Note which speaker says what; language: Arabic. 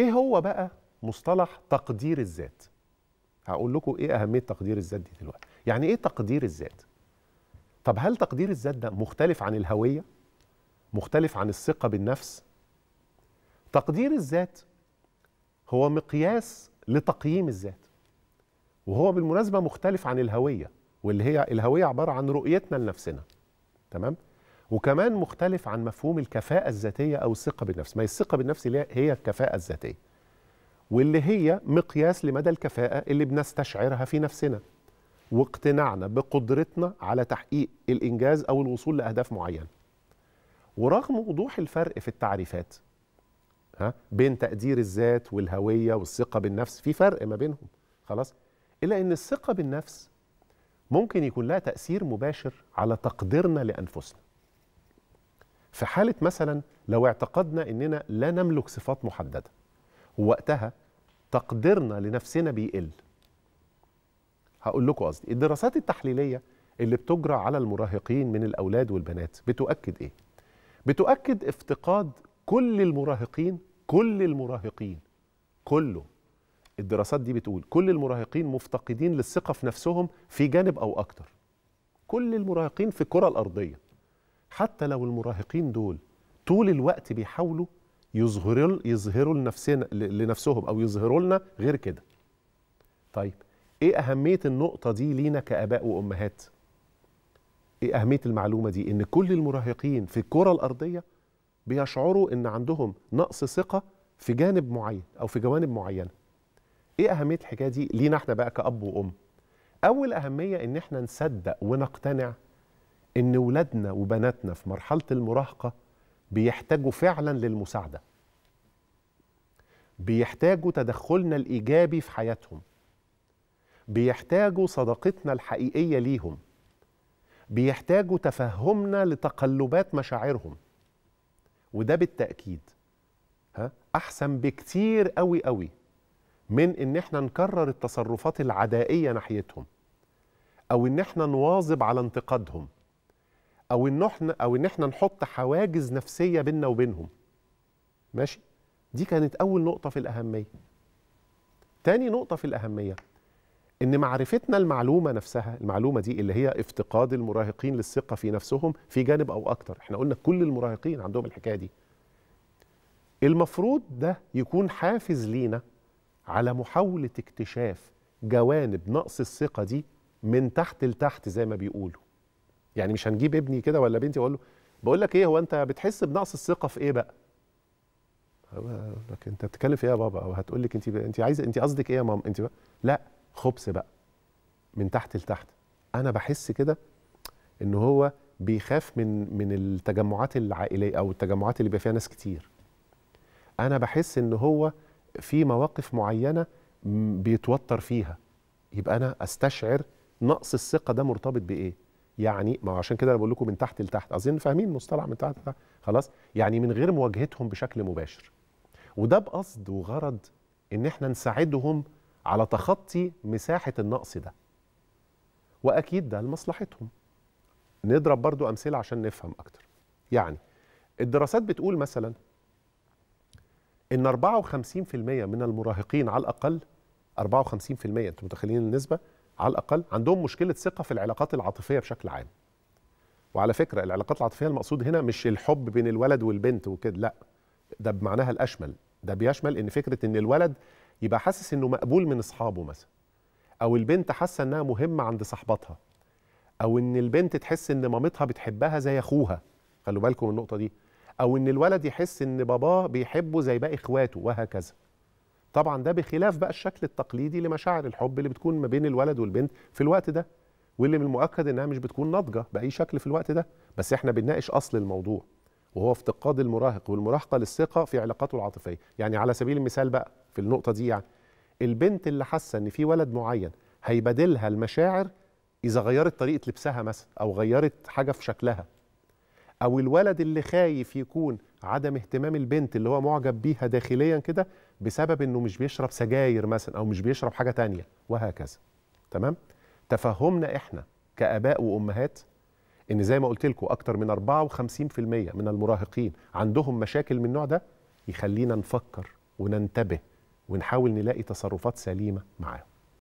Speaker 1: ايه هو بقى مصطلح تقدير الذات هقول لكم ايه اهميه تقدير الذات دي دلوقتي يعني ايه تقدير الذات طب هل تقدير الذات ده مختلف عن الهويه مختلف عن الثقه بالنفس تقدير الذات هو مقياس لتقييم الذات وهو بالمناسبه مختلف عن الهويه واللي هي الهويه عباره عن رؤيتنا لنفسنا تمام وكمان مختلف عن مفهوم الكفاءة الذاتية أو الثقة بالنفس ما هي الثقة بالنفس اللي هي الكفاءة الذاتية واللي هي مقياس لمدى الكفاءة اللي بنستشعرها في نفسنا واقتناعنا بقدرتنا على تحقيق الإنجاز أو الوصول لأهداف معينة ورغم وضوح الفرق في التعريفات ها بين تقدير الذات والهوية والثقة بالنفس في فرق ما بينهم خلاص إلا أن الثقة بالنفس ممكن يكون لها تأثير مباشر على تقديرنا لأنفسنا في حالة مثلا لو اعتقدنا أننا لا نملك صفات محددة ووقتها تقديرنا لنفسنا بيقل هقول لكم قصدي الدراسات التحليلية اللي بتجرى على المراهقين من الأولاد والبنات بتؤكد إيه؟ بتؤكد افتقاد كل المراهقين كل المراهقين كله الدراسات دي بتقول كل المراهقين مفتقدين للثقة في نفسهم في جانب أو أكتر كل المراهقين في الكرة الأرضية حتى لو المراهقين دول طول الوقت بيحاولوا يظهروا يظهروا لنفسنا لنفسهم او يظهروا لنا غير كده. طيب ايه اهميه النقطه دي لينا كاباء وامهات؟ ايه اهميه المعلومه دي؟ ان كل المراهقين في الكره الارضيه بيشعروا ان عندهم نقص ثقه في جانب معين او في جوانب معينه. ايه اهميه الحكايه دي لينا احنا بقى كاب وام؟ اول اهميه ان احنا نصدق ونقتنع ان ولادنا وبناتنا في مرحله المراهقه بيحتاجوا فعلا للمساعده بيحتاجوا تدخلنا الايجابي في حياتهم بيحتاجوا صداقتنا الحقيقيه ليهم بيحتاجوا تفهمنا لتقلبات مشاعرهم وده بالتاكيد ها احسن بكتير قوي قوي من ان احنا نكرر التصرفات العدائيه ناحيتهم او ان احنا نواظب على انتقادهم او ان احنا او ان احنا نحط حواجز نفسيه بيننا وبينهم ماشي دي كانت اول نقطه في الاهميه تاني نقطه في الاهميه ان معرفتنا المعلومه نفسها المعلومه دي اللي هي افتقاد المراهقين للثقه في نفسهم في جانب او اكتر احنا قلنا كل المراهقين عندهم الحكايه دي المفروض ده يكون حافز لينا على محاوله اكتشاف جوانب نقص الثقه دي من تحت لتحت زي ما بيقولوا يعني مش هنجيب ابني كده ولا بنتي واقول له بقول لك ايه هو انت بتحس بنقص الثقه في ايه بقى هقول لك انت بتتكلم في ايه يا بابا او هتقول لك انت انت عايزه انت قصدك ايه يا ماما انت بقى لا خبث بقى من تحت لتحت انا بحس كده ان هو بيخاف من من التجمعات العائليه او التجمعات اللي بيبقى فيها ناس كتير انا بحس ان هو في مواقف معينه بيتوتر فيها يبقى انا استشعر نقص الثقه ده مرتبط بايه يعني ما عشان كده انا بقول لكم من تحت لتحت اظن فاهمين مصطلح من تحت لتحت خلاص يعني من غير مواجهتهم بشكل مباشر وده بقصد وغرض ان احنا نساعدهم على تخطي مساحه النقص ده واكيد ده لمصلحتهم نضرب برضو امثله عشان نفهم اكتر يعني الدراسات بتقول مثلا ان 54% من المراهقين على الاقل 54% انتوا متخيلين النسبه على الاقل عندهم مشكله ثقه في العلاقات العاطفيه بشكل عام وعلى فكره العلاقات العاطفيه المقصود هنا مش الحب بين الولد والبنت وكده لا ده بمعناها الاشمل ده بيشمل ان فكره ان الولد يبقى حاسس انه مقبول من اصحابه مثلا او البنت حاسه انها مهمه عند صاحبتها او ان البنت تحس ان مامتها بتحبها زي اخوها خلوا بالكم من النقطه دي او ان الولد يحس ان باباه بيحبه زي باقي اخواته وهكذا طبعا ده بخلاف بقى الشكل التقليدي لمشاعر الحب اللي بتكون ما بين الولد والبنت في الوقت ده واللي من المؤكد انها مش بتكون ناضجه باي شكل في الوقت ده بس احنا بنناقش اصل الموضوع وهو افتقاد المراهق والمراهقه للثقه في علاقاته العاطفيه يعني على سبيل المثال بقى في النقطه دي يعني البنت اللي حاسه ان في ولد معين هيبادلها المشاعر اذا غيرت طريقه لبسها مثلا او غيرت حاجه في شكلها او الولد اللي خايف يكون عدم اهتمام البنت اللي هو معجب بيها داخليا كده بسبب انه مش بيشرب سجاير مثلا او مش بيشرب حاجه تانية وهكذا تمام تفهمنا احنا كاباء وامهات ان زي ما قلت لكم اكتر من 54% من المراهقين عندهم مشاكل من النوع ده يخلينا نفكر وننتبه ونحاول نلاقي تصرفات سليمه معاهم